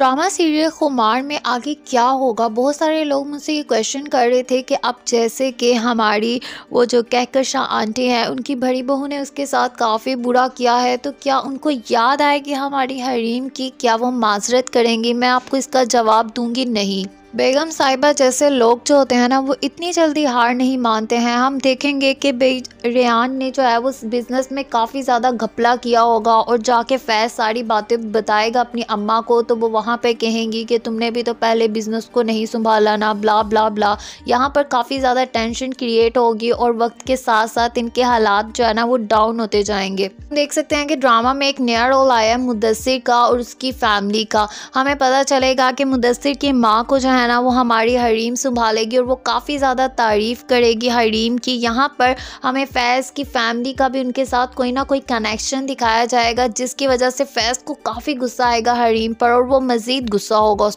drama serial खुमार में आगे क्या होगा बहुत सारे लोग मुझसे ये क्वेश्चन कर रहे थे कि अब जैसे कि हमारी वो जो कहकशा आंटी हैं उनकी बड़ी बहू ने उसके साथ काफ़ी बुरा किया है तो क्या उनको याद आए कि हमारी हरीम की क्या वो माजरत करेंगी मैं आपको इसका जवाब दूंगी नहीं बेगम साहिबा जैसे लोग जो होते हैं ना वो इतनी जल्दी हार नहीं मानते हैं हम देखेंगे कि बे रेहान ने जो है वो बिज़नेस में काफ़ी ज़्यादा घपला किया होगा और जाके फैज सारी बातें बताएगा अपनी अम्मा को तो वो वहाँ पे कहेंगी कि तुमने भी तो पहले बिज़नेस को नहीं संभाला ना ब्ला ब्ला ब्ला यहाँ पर काफ़ी ज़्यादा टेंशन क्रिएट होगी और वक्त के साथ साथ इनके हालात जो है ना वो डाउन होते जाएंगे देख सकते हैं कि ड्रामा में एक नया रोल आया है मुदसर का और उसकी फैमिली का हमें पता चलेगा कि मुदसर की माँ को जो है है ना वो हमारी हरीम संभालेगी और वो काफ़ी ज़्यादा तारीफ़ करेगी हरीम की यहाँ पर हमें फैज़ की फैमिली का भी उनके साथ कोई ना कोई कनेक्शन दिखाया जाएगा जिसकी वजह से फैज़ को काफ़ी गुस्सा आएगा हरीम पर और वो मज़ीद गुस्सा होगा